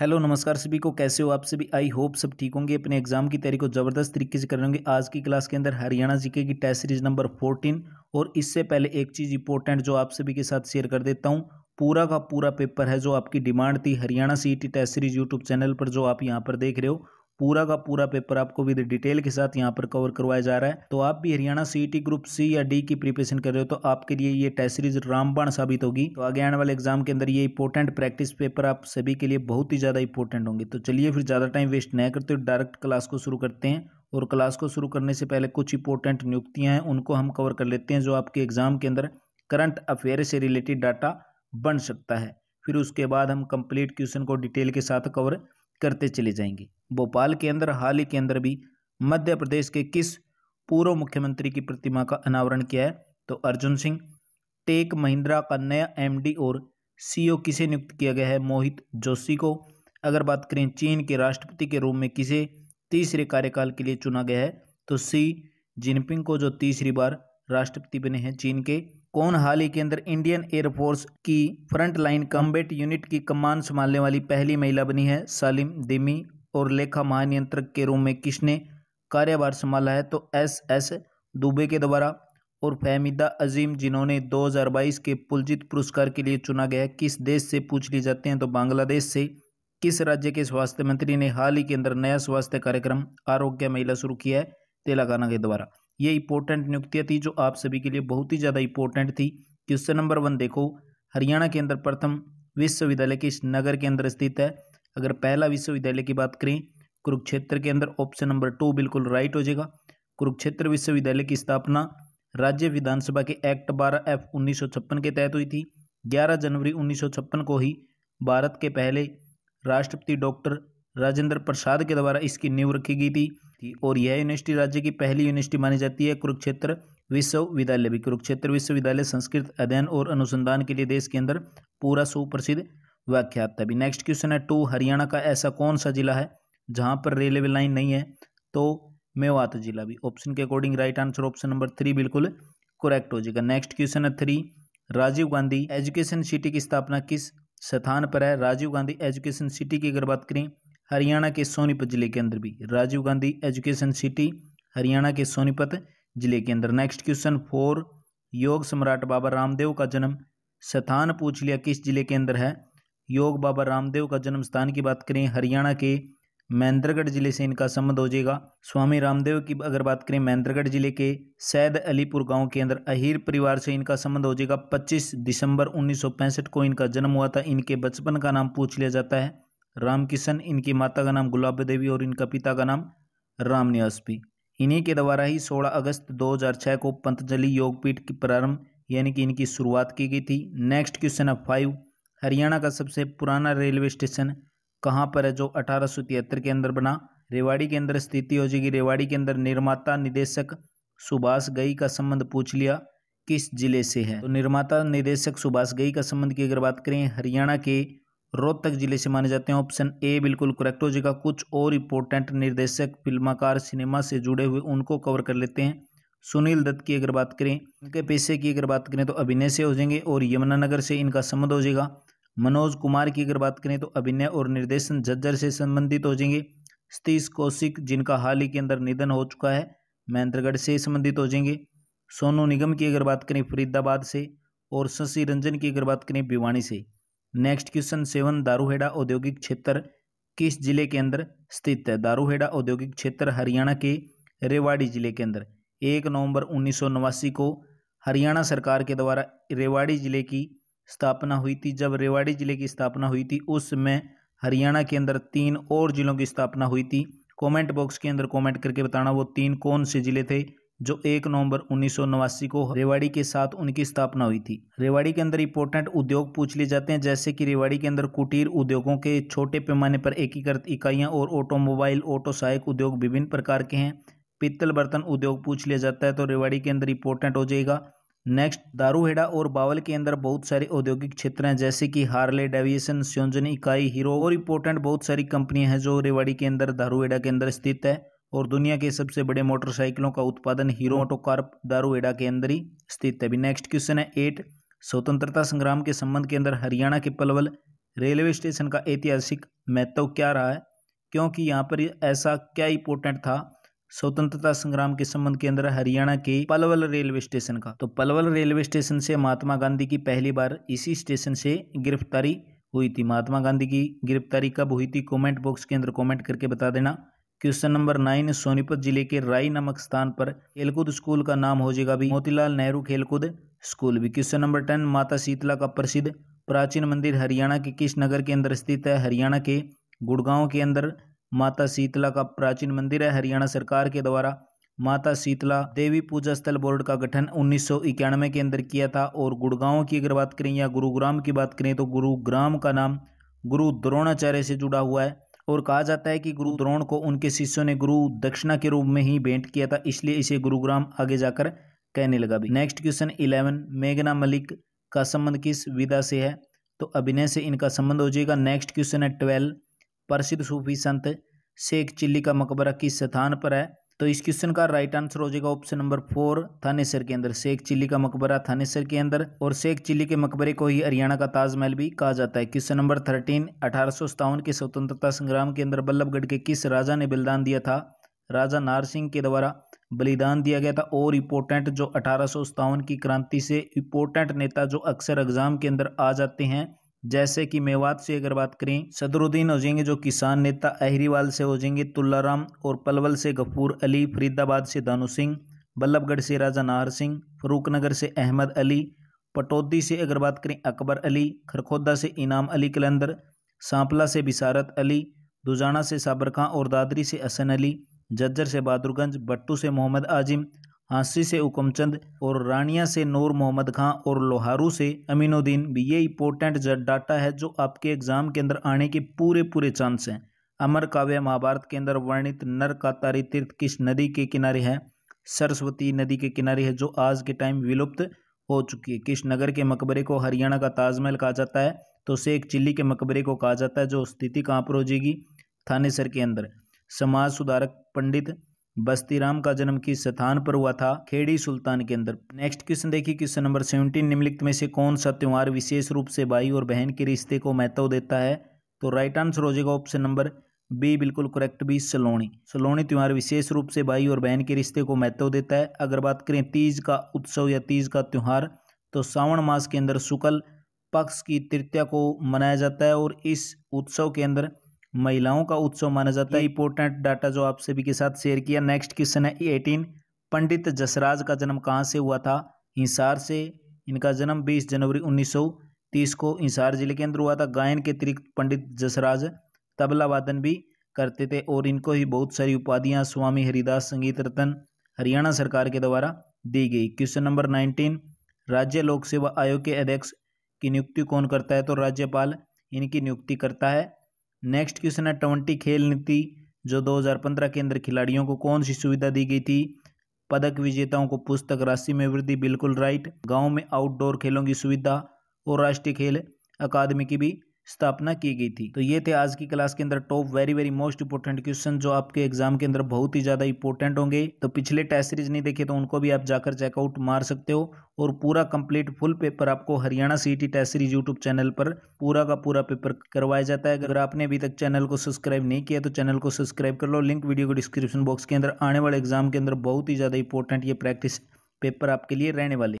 Hello नमस्कार सभी को कैसे हो आप सभी आई होप सब ठीक होंगे अपने एग्जाम की तैयारी को ज़बरदस्त तरीके से कर रहे होंगे आज की क्लास के अंदर हरियाणा जीके की टेस्ट सीरीज नंबर फोर्टीन और इससे पहले एक चीज़ इंपॉर्टेंट जो आप सभी के साथ शेयर कर देता हूँ पूरा का पूरा पेपर है जो आपकी डिमांड थी Haryana C e test series YouTube channel पर जो आप यहाँ पर देख रहे हो पूरा का पूरा पेपर आपको विद डिटेल के साथ यहाँ पर कवर करवाया जा रहा है तो आप भी हरियाणा सीईटी ग्रुप सी या डी की प्रिपरेशन कर रहे हो तो आपके लिए ये टेस्ट सीरीज रामबाण साबित होगी तो आगे आने वाले एग्जाम के अंदर ये इंपॉर्टेंट प्रैक्टिस पेपर आप सभी के लिए बहुत ही ज़्यादा इंपॉर्टेंट होंगे तो चलिए फिर ज़्यादा टाइम वेस्ट नहीं करते डायरेक्ट क्लास को शुरू करते हैं और क्लास को शुरू करने से पहले कुछ इंपॉर्टेंट नियुक्तियाँ हैं उनको हम कवर कर लेते हैं जो आपके एग्जाम के अंदर करंट अफेयर से रिलेटेड डाटा बन सकता है फिर उसके बाद हम कंप्लीट क्वेश्चन को डिटेल के साथ कवर करते चले जाएंगे भोपाल के अंदर हाल ही के अंदर भी मध्य प्रदेश के किस पूर्व मुख्यमंत्री की प्रतिमा का अनावरण किया है तो अर्जुन सिंह टेक महिंद्रा का नया एमडी और सीईओ किसे नियुक्त किया गया है मोहित जोशी को अगर बात करें चीन के राष्ट्रपति के रूप में किसे तीसरे कार्यकाल के लिए चुना गया है तो सी जिनपिंग को जो तीसरी बार राष्ट्रपति बने हैं चीन के कौन हाल ही के अंदर इंडियन एयरफोर्स की फ्रंट लाइन कॉम्बेट यूनिट की कमान संभालने वाली पहली महिला बनी है सालिम दिमी और लेखा महानियंत्रक के रूप में किसने कार्यभार संभाला है तो एस एस दुबे के द्वारा और फहमिदा अजीम जिन्होंने 2022 के पुलजित पुरस्कार के लिए चुना गया किस देश से पूछ लिए जाते हैं तो बांग्लादेश से किस राज्य के स्वास्थ्य मंत्री ने हाल ही के अंदर नया स्वास्थ्य कार्यक्रम आरोग्य महिला शुरू किया है तेलंगाना के द्वारा ये इंपॉर्टेंट नियुक्तियाँ थी जो आप सभी के लिए बहुत ही ज़्यादा इंपॉर्टेंट थी क्वेश्चन नंबर वन देखो हरियाणा के अंदर प्रथम विश्वविद्यालय किस नगर के अंदर स्थित है अगर पहला विश्वविद्यालय की बात करें कुरुक्षेत्र के अंदर ऑप्शन नंबर टू बिल्कुल राइट हो जाएगा कुरुक्षेत्र विश्वविद्यालय की स्थापना राज्य विधानसभा के एक्ट बारह एफ उन्नीस के तहत हुई थी ग्यारह जनवरी उन्नीस को ही भारत के पहले राष्ट्रपति डॉक्टर राजेंद्र प्रसाद के द्वारा इसकी नींव रखी गई थी और यह यूनिवर्सिटी राज्य की पहली यूनिवर्सिटी मानी जाती है कुरुक्षेत्र विश्वविद्यालय भी कुरुक्षेत्र विश्वविद्यालय संस्कृत अध्ययन और अनुसंधान के लिए देश के अंदर पूरा सुप्रसिद्ध व्याख्यात था अभी नेक्स्ट क्वेश्चन है टू हरियाणा का ऐसा कौन सा जिला है जहाँ पर रेलवे लाइन नहीं है तो मेवात जिला भी ऑप्शन के according right answer option number three बिल्कुल करेक्ट हो जाएगा नेक्स्ट क्वेश्चन है three Rajiv Gandhi Education City की स्थापना किस स्थान पर है राजीव गांधी एजुकेशन सिटी की अगर बात करें हरियाणा के सोनीपत जिले के अंदर भी राजीव गांधी एजुकेशन सिटी हरियाणा के सोनीपत जिले के अंदर नेक्स्ट क्वेश्चन फोर योग सम्राट बाबा रामदेव का जन्म स्थान पूछ लिया किस जिले के अंदर है योग बाबा रामदेव का जन्म स्थान की बात करें हरियाणा के महेंद्रगढ़ जिले से इनका संबंध हो जाएगा स्वामी रामदेव की अगर बात करें महेंद्रगढ़ जिले के सैद अलीपुर गांव के अंदर अहीर परिवार से इनका संबंध हो जाएगा 25 दिसंबर 1965 को इनका जन्म हुआ था इनके बचपन का नाम पूछ लिया जाता है रामकिशन इनकी माता का नाम गुलाब देवी और इनका पिता का नाम राम न्यासपी इन्हीं के द्वारा ही 16 अगस्त 2006 को पंतजलि योगपीठ की प्रारंभ यानी कि इनकी शुरुआत की गई थी नेक्स्ट क्वेश्चन है फाइव हरियाणा का सबसे पुराना रेलवे स्टेशन कहाँ पर है जो अठारह के अंदर बना रेवाड़ी के अंदर स्थिति हो जाएगी रेवाड़ी के अंदर निर्माता निदेशक सुभाष गई का संबंध पूछ लिया किस जिले से है तो निर्माता निदेशक सुभाष गई का संबंध की अगर बात करें हरियाणा के रोहतक जिले से माने जाते हैं ऑप्शन ए बिल्कुल करेक्ट हो जाएगा कुछ और इंपॉर्टेंट निर्देशक फिल्माकार सिनेमा से जुड़े हुए उनको कवर कर लेते हैं सुनील दत्त की अगर बात करें इनके पेशे की अगर बात करें तो अभिनय से हो जाएंगे और यमुनानगर से इनका संबंध हो जाएगा मनोज कुमार की अगर बात करें तो अभिनय और निर्देशन झज्जर से संबंधित हो जाएंगे सतीश कौशिक जिनका हाल ही के अंदर निधन हो चुका है महेंद्रगढ़ से संबंधित हो जाएंगे सोनू निगम की अगर बात करें फरीदाबाद से और शशि रंजन की अगर बात करें भिवानी से नेक्स्ट क्वेश्चन सेवन दारूहेड़ा औद्योगिक क्षेत्र किस जिले के अंदर स्थित है दारूहेड़ा औद्योगिक क्षेत्र हरियाणा के रेवाड़ी जिले के अंदर एक नवंबर उन्नीस को हरियाणा सरकार के द्वारा रेवाड़ी जिले की स्थापना हुई थी जब रेवाड़ी जिले की स्थापना हुई थी उस समय हरियाणा के अंदर तीन और जिलों की स्थापना हुई थी कमेंट बॉक्स के अंदर कमेंट करके बताना वो तीन कौन से जिले थे जो एक नवंबर उन्नीस को रेवाड़ी के साथ उनकी स्थापना हुई थी रेवाड़ी के अंदर इंपोर्टेंट उद्योग पूछ लिए जाते हैं जैसे कि रेवाड़ी के अंदर कुटीर उद्योगों के छोटे पैमाने पर एकीकृत इकाइयां और ऑटोमोबाइल ऑटो सहायक उद्योग विभिन्न प्रकार के हैं पित्तल बर्तन उद्योग पूछ लिया जाता है तो रेवाड़ी के अंदर इंपोर्टेंट हो जाएगा नेक्स्ट दारूहेड़ा और बावल के अंदर बहुत सारे औद्योगिक क्षेत्र हैं जैसे कि हार्ले डेविएशन संयोजन इकाई हीरो और इंपोर्टेंट बहुत सारी कंपनियां हैं जो रेवाड़ी के अंदर दारूहेड़ा के अंदर स्थित है और दुनिया के सबसे बड़े मोटरसाइकिलों का उत्पादन हीरो हम्म। मोटोकार्प दारूएडा के अंदर ही स्थित है अभी नेक्स्ट क्वेश्चन है एट स्वतंत्रता संग्राम के संबंध के अंदर हरियाणा के पलवल रेलवे स्टेशन का ऐतिहासिक महत्व क्या रहा है क्योंकि यहाँ पर ऐसा क्या इंपोर्टेंट था स्वतंत्रता संग्राम के संबंध के अंदर हरियाणा के पलवल रेलवे स्टेशन का तो पलवल रेलवे स्टेशन से महात्मा गांधी की पहली बार इसी स्टेशन से गिरफ्तारी हुई थी महात्मा गांधी की गिरफ्तारी कब हुई थी कमेंट बॉक्स के अंदर कमेंट करके बता देना क्वेश्चन नंबर नाइन सोनीपत जिले के राई नामक स्थान पर खेलकूद स्कूल का नाम हो जाएगा भी मोतीलाल नेहरू खेलकूद स्कूल भी क्वेश्चन नंबर टेन माता शीतला का प्रसिद्ध प्राचीन मंदिर हरियाणा के किस नगर के अंदर स्थित है हरियाणा के गुड़गांव के अंदर माता शीतला का प्राचीन मंदिर है हरियाणा सरकार के द्वारा माता शीतला देवी पूजा स्थल बोर्ड का गठन उन्नीस के अंदर किया था और गुड़गांव की अगर बात करें या गुरुग्राम की बात करें तो गुरुग्राम का नाम गुरु द्रोणाचार्य से जुड़ा हुआ है और कहा जाता है कि गुरु द्रोण को उनके शिष्यों ने गुरु दक्षिणा के रूप में ही भेंट किया था इसलिए इसे गुरुग्राम आगे जाकर कहने लगा भी नेक्स्ट क्वेश्चन इलेवन मेघना मलिक का संबंध किस विधा से है तो अभिनय से इनका संबंध हो जाएगा नेक्स्ट क्वेश्चन है ट्वेल्व प्रसिद्ध सूफी संत शेख चिल्ली का मकबरा किस स्थान पर है तो इस क्वेश्चन का राइट आंसर हो जाएगा ऑप्शन नंबर फोर थानेसर के अंदर शेख चिल्ली का मकबरा थानेसर के अंदर और शेख चिल्ली के मकबरे को ही हरियाणा का ताजमहल भी कहा जाता है क्वेश्चन नंबर थर्टीन अठारह के स्वतंत्रता संग्राम के अंदर बल्लभगढ़ के किस राजा ने बलिदान दिया था राजा नार सिंह के द्वारा बलिदान दिया गया था और इम्पोर्टेंट जो अठारह की क्रांति से इम्पोर्टेंट नेता जो अक्सर एग्जाम के अंदर आ जाते हैं जैसे कि मेवात से अगर बात करें सदरुद्दीन हो जाएंगे जो किसान नेता अहरीवाल से हो जाएंगे तुल्लाराम और पलवल से गफूर अली फरीदाबाद से दानू सिंह बल्लभगढ़ से राजा नाहर सिंह फरूकनगर से अहमद अली पटौदी से अगर बात करें अकबर अली खरखोदा से इनाम अली कलंदर सांपला से बिसारत अली दुजाना से साबर खां और दादरी से असन अली जज्जर से बहादुरगंज भट्टू से मोहम्मद आजिम हांसी से हुक्मचंद और रानिया से नूर मोहम्मद खां और लोहारू से अमीनुद्दीन भी ये इंपॉर्टेंट डाटा है जो आपके एग्जाम के अंदर आने के पूरे पूरे चांस हैं अमर काव्य महाभारत के अंदर वर्णित नर कातारी तीर्थ किस नदी के किनारे है सरस्वती नदी के किनारे है जो आज के टाइम विलुप्त हो चुकी है किस नगर के मकबरे को हरियाणा का ताजमहल कहा जाता है तो शेख चिल्ली के मकबरे को कहा जाता है जो स्थिति कहाँ पर हो जाएगी थानेसर के अंदर समाज सुधारक पंडित बस्ती राम का जन्म किस स्थान पर हुआ था खेड़ी सुल्तान के अंदर नेक्स्ट क्वेश्चन देखिए क्वेश्चन नंबर सेवनटीन निम्नलिखित में से कौन सा त्यौहार विशेष रूप से भाई और बहन के रिश्ते को महत्व देता है तो राइट आंसर हो जाएगा ऑप्शन नंबर बी बिल्कुल करेक्ट बी सलोनी सलोनी त्यौहार विशेष रूप से भाई और बहन के रिश्ते को महत्व देता है अगर बात करें तीज का उत्सव या तीज का त्यौहार तो श्रावण मास के अंदर शुक्ल पक्ष की तृतीया को मनाया जाता है और इस उत्सव के अंदर महिलाओं का उत्सव माना जाता है इंपोर्टेंट डाटा जो आप सभी के साथ शेयर किया नेक्स्ट क्वेश्चन है एटीन पंडित जसराज का जन्म कहाँ से हुआ था हिसार से इनका जन्म बीस जनवरी तीस को हिसार जिले के अंदर हुआ था गायन के अतिरिक्त पंडित जसराज तबला वादन भी करते थे और इनको ही बहुत सारी उपाधियां स्वामी हरिदास संगीत रत्न हरियाणा सरकार के द्वारा दी गई क्वेश्चन नंबर नाइनटीन राज्य लोक सेवा आयोग के अध्यक्ष की नियुक्ति कौन करता है तो राज्यपाल इनकी नियुक्ति करता है नेक्स्ट क्वेश्चन है ट्वेंटी खेल नीति जो 2015 के अंदर खिलाड़ियों को कौन सी सुविधा दी गई थी पदक विजेताओं को पुस्तक राशि में वृद्धि बिल्कुल राइट गांव में आउटडोर खेलों की सुविधा और राष्ट्रीय खेल अकादमी की भी स्थापना की गई थी तो ये थे आज की क्लास के अंदर top very very most important question जो आपके एग्जाम के अंदर बहुत ही ज्यादा इंपॉर्टेंट होंगे तो पिछले टेस्ट सीरीज नहीं देखे तो उनको भी आप जाकर चेकआउट मार सकते हो और पूरा कंप्लीट फुल पेपर आपको हरियाणा सीटी टेस्ट सीरीज यूट्यूब चैनल पर पूरा का पूरा पेपर करवाया जाता है अगर आपने अभी तक चैनल को सब्सक्राइब नहीं किया तो चैनल को सब्सक्राइब कर लो लिंक वीडियो को डिस्क्रिप्शन बॉक्स के अंदर आने वाले एग्जाम के अंदर बहुत ही ज़्यादा इंपॉर्टेंट ये प्रैक्टिस पेपर आपके लिए रहने वाले